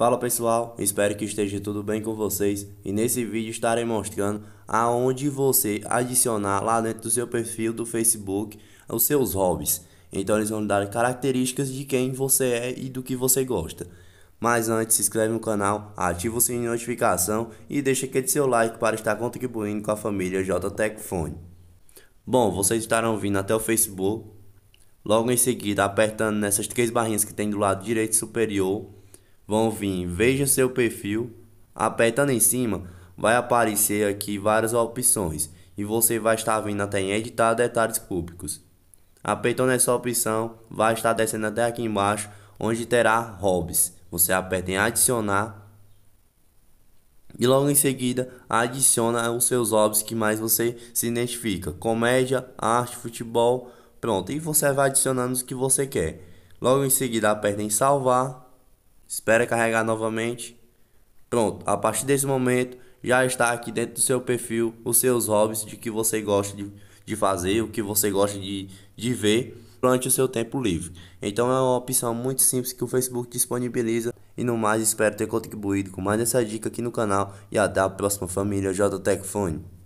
Fala pessoal, espero que esteja tudo bem com vocês e nesse vídeo estarei mostrando aonde você adicionar lá dentro do seu perfil do Facebook os seus hobbies. Então eles vão dar características de quem você é e do que você gosta. Mas antes, se inscreve no canal, ativa o sininho de notificação e deixa aquele seu like para estar contribuindo com a família JTech Fone. Bom, vocês estarão vindo até o Facebook. Logo em seguida, apertando nessas três barrinhas que tem do lado direito superior vão vir, veja seu perfil, apertando em cima vai aparecer aqui várias opções e você vai estar vindo até em editar detalhes públicos. Apertando essa opção, vai estar descendo até aqui embaixo, onde terá hobbies. Você aperta em adicionar e logo em seguida adiciona os seus hobbies que mais você se identifica: comédia, arte, futebol. Pronto, e você vai adicionando os que você quer. Logo em seguida aperta em salvar espera carregar novamente. Pronto, a partir desse momento já está aqui dentro do seu perfil os seus hobbies de que você gosta de, de fazer, o que você gosta de, de ver durante o seu tempo livre. Então é uma opção muito simples que o Facebook disponibiliza. E no mais, espero ter contribuído com mais essa dica aqui no canal. E até a próxima, família JTech